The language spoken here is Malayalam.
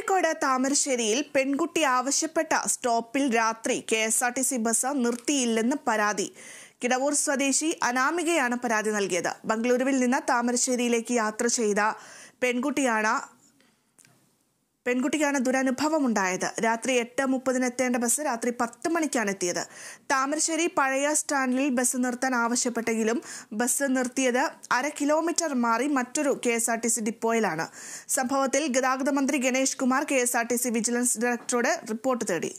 കോഴിക്കോട് താമരശ്ശേരിയിൽ പെൺകുട്ടി ആവശ്യപ്പെട്ട സ്റ്റോപ്പിൽ രാത്രി K S R T C bus നിർത്തിയില്ലെന്ന് പരാതി കിടവൂർ സ്വദേശി അനാമികയാണ് പരാതി നൽകിയത് ബംഗളൂരുവിൽ നിന്ന് താമരശ്ശേരിയിലേക്ക് യാത്ര ചെയ്ത പെൺകുട്ടിയാണ് പെൺകുട്ടിക്കാണ് ഉണ്ടായത് രാത്രി എട്ട് മുപ്പതിന് എത്തേണ്ട ബസ് രാത്രി പത്ത് മണിക്കാണ് എത്തിയത് താമരശ്ശേരി പഴയ സ്റ്റാൻഡിൽ ബസ് നിർത്താൻ ആവശ്യപ്പെട്ടെങ്കിലും ബസ് നിർത്തിയത് അര കിലോമീറ്റർ മാറി മറ്റൊരു K S R T C ഡിപ്പോയിലാണ് സംഭവത്തിൽ ഗതാഗത മന്ത്രി Ganesh Kumar K S R T C vigilance ഡയറക്ടറോട് റിപ്പോർട്ട് തേടി